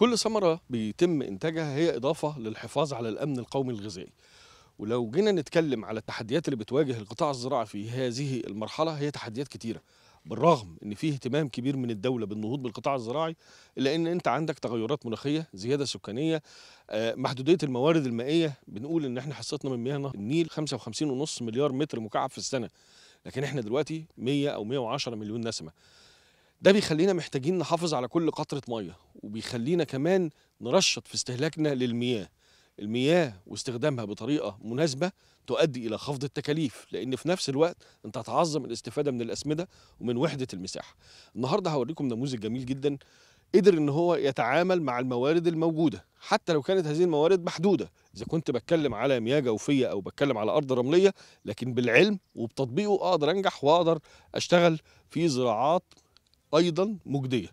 كل ثمرة بيتم إنتاجها هي إضافة للحفاظ على الأمن القومي الغذائي ولو جينا نتكلم على التحديات اللي بتواجه القطاع الزراعي في هذه المرحلة هي تحديات كتيرة بالرغم ان فيه اهتمام كبير من الدوله بالنهوض بالقطاع الزراعي الا ان انت عندك تغيرات مناخيه زياده سكانيه آه، محدوديه الموارد المائيه بنقول ان احنا حصتنا من مياه النيل 55.5 مليار متر مكعب في السنه لكن احنا دلوقتي 100 او 110 مليون نسمه ده بيخلينا محتاجين نحافظ على كل قطرة مية وبيخلينا كمان نرشط في استهلاكنا للمياه المياه واستخدامها بطريقة مناسبة تؤدي إلى خفض التكاليف لأن في نفس الوقت أنت هتعظم الاستفادة من الأسمدة ومن وحدة المساحة النهاردة هوريكم نموذج جميل جدا قدر ان هو يتعامل مع الموارد الموجوده حتى لو كانت هذه الموارد محدوده اذا كنت بتكلم على مياه جوفيه او بتكلم على ارض رمليه لكن بالعلم وبتطبيقه اقدر انجح واقدر اشتغل في زراعات ايضا مجديه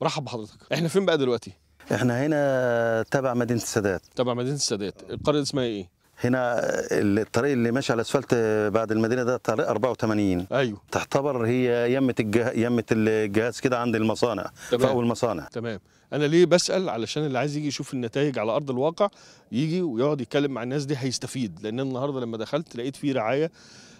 برحب بحضرتك احنا فين بقى دلوقتي احنا هنا تبع مدينه السادات تبع مدينه السادات القريه اسمها ايه هنا الطريق اللي ماشي على اسفلت بعد المدينه ده طريق 84 ايوه تعتبر هي يمه الجه... يمه الجهاز كده عند المصانع تمام. فوق المصانع تمام انا ليه بسال علشان اللي عايز يجي يشوف النتائج على ارض الواقع يجي ويقعد يتكلم مع الناس دي هيستفيد لان النهارده لما دخلت لقيت فيه رعايه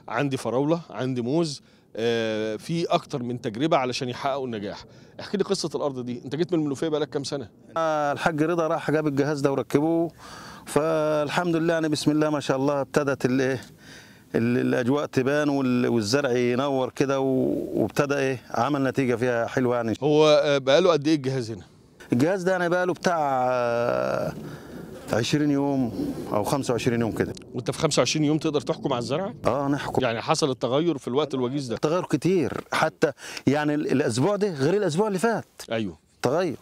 عندي فراوله عندي موز آه، في اكتر من تجربه علشان يحققوا النجاح احكي لي قصه الارض دي انت جيت من المنوفيه بقالك كام سنه الحاج رضا راح جاب الجهاز ده وركبه فالحمد لله يعني بسم الله ما شاء الله ابتدت الايه الاجواء تبان والزرع ينور كده وابتدى ايه عمل نتيجه فيها حلوه يعني هو آه، بقاله قد ايه الجهاز هنا الجهاز ده انا يعني بقاله بتاع آه، 20 يوم او 25 يوم كده وانت في 25 يوم تقدر تحكم على الزرع؟ اه نحكم يعني حصل التغير في الوقت الوجيز ده تغير كتير حتى يعني الاسبوع ده غير الاسبوع اللي فات ايوه تغير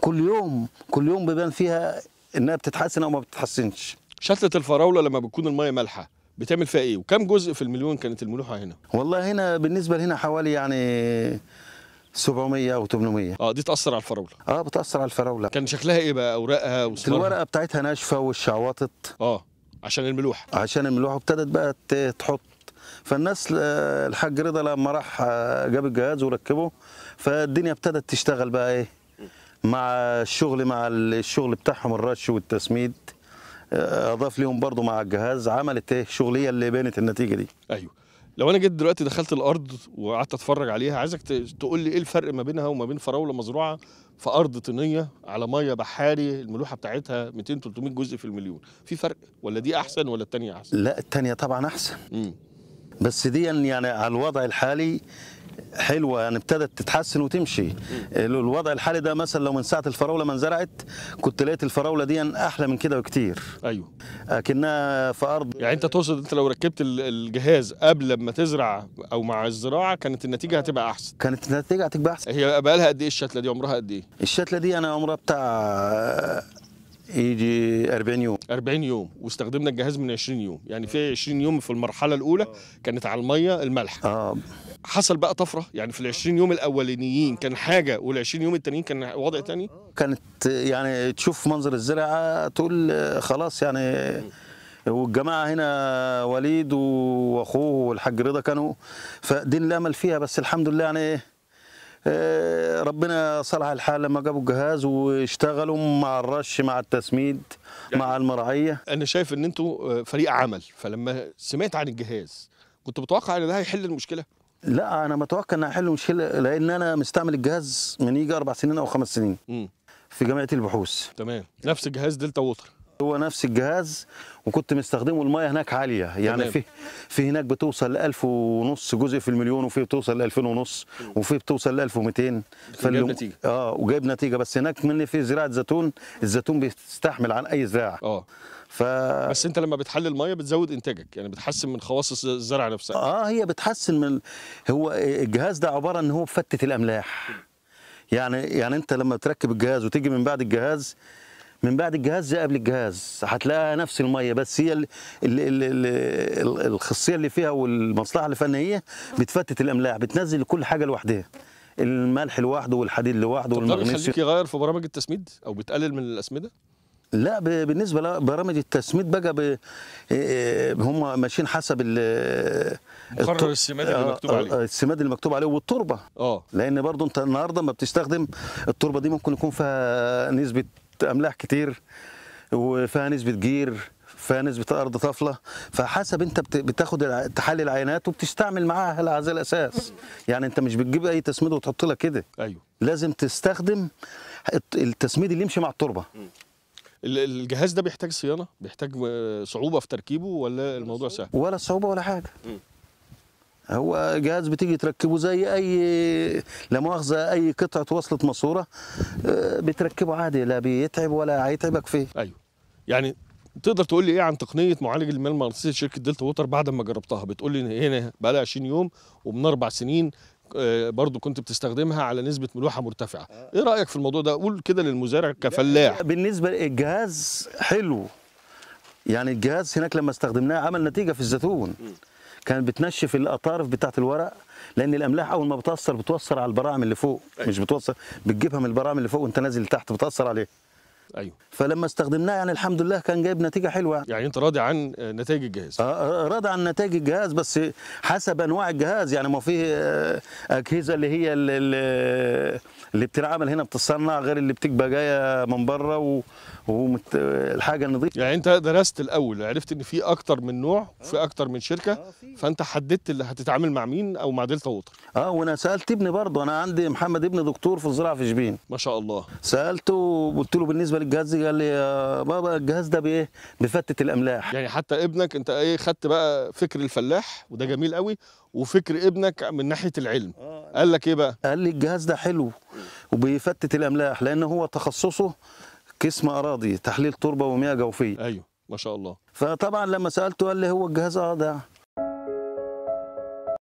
كل يوم كل يوم بيبان فيها انها بتتحسن او ما بتتحسنش شتلة الفراوله لما بتكون الميه مالحه بتعمل فيها ايه وكم جزء في المليون كانت الملوحه هنا والله هنا بالنسبه لهنا حوالي يعني 700 او 800 اه دي تاثر على الفراوله اه بتاثر على الفراوله كان شكلها ايه بقى اوراقها وصفارها الورقه بتاعتها ناشفه والشعواطط اه عشان الملوحه عشان الملوحه ابتدت بقى تحط فالناس الحاج رضا لما راح آه، جاب الجهاز وركبه فالدنيا ابتدت تشتغل بقى ايه مع الشغل مع الشغل بتاعهم الرش والتسميد آه، اضاف ليهم برضو مع الجهاز عملت ايه الشغليه اللي بانت النتيجه دي ايوه لو انا جيت دلوقتي دخلت الارض وقعدت اتفرج عليها عايزك تقول لي ايه الفرق ما بينها وما بين فراوله مزروعه في ارض طينيه على ميه بحاري الملوحه بتاعتها 200 300 جزء في المليون في فرق ولا دي احسن ولا الثانيه احسن لا الثانيه طبعا احسن مم. بس دي يعني على الوضع الحالي حلوه يعني ابتدت تتحسن وتمشي الوضع الحالي ده مثلا لو من ساعه الفراوله ما انزرعت كنت لقيت الفراوله دي احلى من كده بكتير ايوه اكنها في ارض يعني انت تقصد انت لو ركبت الجهاز قبل ما تزرع او مع الزراعه كانت النتيجه هتبقى احسن كانت النتيجه هتبقى احسن هي بقى لها قد ايه الشتله دي عمرها قد ايه الشتله دي انا عمرها بتاع يجي 40 يوم 40 يوم واستخدمنا الجهاز من 20 يوم يعني في 20 يوم في المرحله الاولى كانت على الميه الملح آه. حصل بقى طفره يعني في ال 20 يوم الاولانيين كان حاجه وال 20 يوم التانيين كان وضع تاني كانت يعني تشوف منظر الزرعه تقول خلاص يعني والجماعه هنا وليد واخوه والحاج رضا كانوا فدين الامل فيها بس الحمد لله يعني ايه آه، ربنا صلح الحال لما جابوا الجهاز واشتغلوا مع الرش مع التسميد يعني مع المرعيه انا شايف ان انتوا آه، فريق عمل فلما سمعت عن الجهاز كنت متوقع ان ده هيحل المشكله لا انا متوقع ان هيحل المشكله لان انا مستعمل الجهاز من يجي اربع سنين او خمس سنين م. في جامعه البحوث تمام نفس الجهاز دلتا ووتر هو نفس الجهاز وكنت مستخدمه المايه هناك عاليه يعني في في هناك بتوصل ل 1000 ونص جزء في المليون وفي بتوصل ل 2000 ونص وفي بتوصل ل 1200 فال نتيجه اه وجايب نتيجه بس هناك من في زراعه زيتون الزيتون بيستحمل عن اي زراعه اه ف... بس انت لما بتحلل ميه بتزود انتاجك يعني بتحسن من خواص الزرع نفسها اه هي بتحسن من هو الجهاز ده عباره ان هو فتت الاملاح يعني يعني انت لما تركب الجهاز وتيجي من بعد الجهاز من بعد الجهاز زي قبل الجهاز هتلاقيها نفس الميه بس هي ال الخاصيه اللي فيها والمصلحه الفنيه بتفتت الاملاح بتنزل كل حاجه لوحدها الملح لوحده والحديد لوحده والمغنيسيوم بتخليك يغير في برامج التسميد او بتقلل من الاسمده لا بالنسبه لبرامج التسميد بقى إيه، إيه، هم ماشيين حسب ال مقرر السماد اللي آه، مكتوب آه، عليه آه، السماد اللي مكتوب عليه والتربه اه لان برضو انت النهارده ما بتستخدم التربه دي ممكن يكون فيها نسبه املاح كتير وفيها نسبه جير فيها نسبه ارض طفله فحسب انت بتاخد تحلل العينات وبتستعمل معاها على الاساس يعني انت مش بتجيب اي تسميد وتحط لها كده ايوه لازم تستخدم التسميد اللي يمشي مع التربه الجهاز ده بيحتاج صيانه بيحتاج آه، صعوبه في تركيبه ولا الموضوع سهل ولا صعوبه ولا حاجه هو جهاز بتيجي تركبه زي اي لا مؤاخذه اي قطعه وصلة ماسوره آه، بتركبه عادي لا بيتعب ولا هيتعبك فيه ايوه يعني تقدر تقول لي ايه عن تقنيه معالج المياه المغناطيسي شركه دلتا ووتر بعد ما جربتها بتقول لي هنا بقى لها 20 يوم ومن اربع سنين آه، برضو كنت بتستخدمها على نسبه ملوحه مرتفعه ايه رايك في الموضوع ده قول كده للمزارع كفلاح بالنسبه للجهاز حلو يعني الجهاز هناك لما استخدمناه عمل نتيجه في الزيتون م. كانت بتنشف الاطارف بتاعه الورق لان الاملاح اول ما بتاثر بتوصل على البراعم اللي فوق مش بتوصل بتجيبها من البراعم اللي فوق وانت نازل لتحت بتاثر عليه ايوه فلما استخدمناه يعني الحمد لله كان جايب نتيجه حلوه يعني, يعني انت راضي عن نتائج الجهاز آه،, آه،, آه راضي عن نتائج الجهاز بس حسب انواع الجهاز يعني ما في آه، اجهزه اللي هي اللي, اللي بتتعمل هنا بتصنع غير اللي بتبقى جايه من بره و... ومت... الحاجه النظيفه يعني انت درست الاول عرفت ان في اكتر من نوع وفي اكتر من شركه فانت حددت اللي هتتعامل مع مين او مع دلتا ووتر اه وانا سالت ابني برضه انا عندي محمد ابني دكتور في الزراعه في شبين ما شاء الله سالته وقلت له بالنسبه الجهاز قال لي يا بابا الجهاز ده بايه بفتت الاملاح يعني حتى ابنك انت ايه خدت بقى فكر الفلاح وده جميل قوي وفكر ابنك من ناحيه العلم آه. قال لك ايه بقى قال لي الجهاز ده حلو وبيفتت الاملاح لان هو تخصصه قسم اراضي تحليل تربه ومياه جوفيه ايوه ما شاء الله فطبعا لما سالته قال لي هو الجهاز اه ده